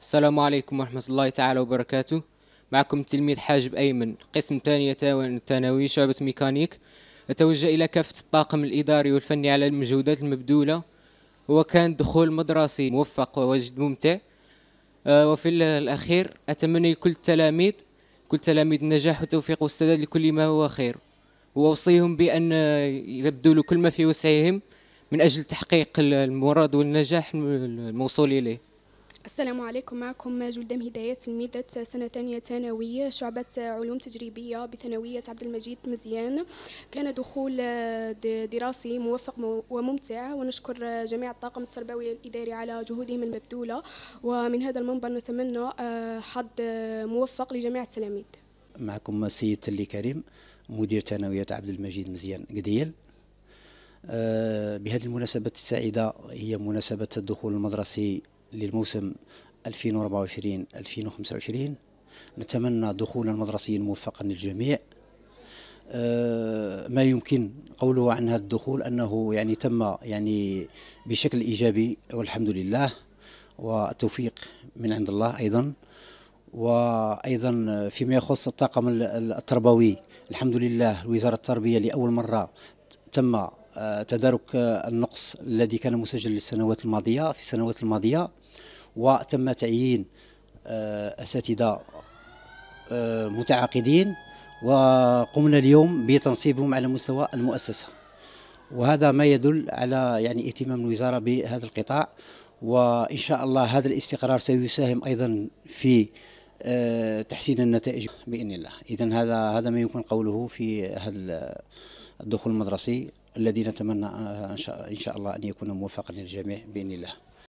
السلام عليكم ورحمة الله تعالى وبركاته معكم التلميذ حاجب أيمن قسم ثانية ثانوي شعبة ميكانيك أتوجه إلى كافة الطاقم الإداري والفني على المجهودات المبذولة وكان دخول مدرسي موفق ووجد ممتع آه، وفي الأخير أتمنى لكل التلاميذ كل تلاميذ النجاح وتوفيق والسداد لكل ما هو خير وأوصيهم بأن يبذلوا كل ما في وسعهم من أجل تحقيق المراد والنجاح الموصول إليه السلام عليكم معكم جلدام هداية تلميذة سنة ثانية ثانوية شعبة علوم تجريبية بثانوية عبد المجيد مزيان كان دخول دراسي موفق وممتع ونشكر جميع الطاقم التربوي الإداري على جهودهم المبذولة ومن هذا المنبر نتمنى آه، حظ موفق لجميع التلاميذ معكم السيد تلي كريم مدير ثانوية عبد المجيد مزيان قديل آه، بهذه المناسبة السعيدة هي مناسبة الدخول المدرسي للموسم 2024 2025 نتمنى دخولا مدرسيا موفقا للجميع آه، ما يمكن قوله عن هذا الدخول انه يعني تم يعني بشكل ايجابي والحمد لله والتوفيق من عند الله ايضا وايضا فيما يخص الطاقم التربوي الحمد لله وزاره التربيه لاول مره تم تدارك النقص الذي كان مسجل للسنوات الماضية في السنوات الماضية وتم تعيين آه، أساتذة آه، متعاقدين وقمنا اليوم بتنصيبهم على مستوى المؤسسة وهذا ما يدل على يعني اهتمام الوزارة بهذا القطاع وإن شاء الله هذا الاستقرار سيساهم أيضا في آه، تحسين النتائج باذن الله اذا هذا هذا ما يمكن قوله في هذا الدخول المدرسي الذي نتمنى إن شاء الله أن يكون موفقا للجميع بإذن الله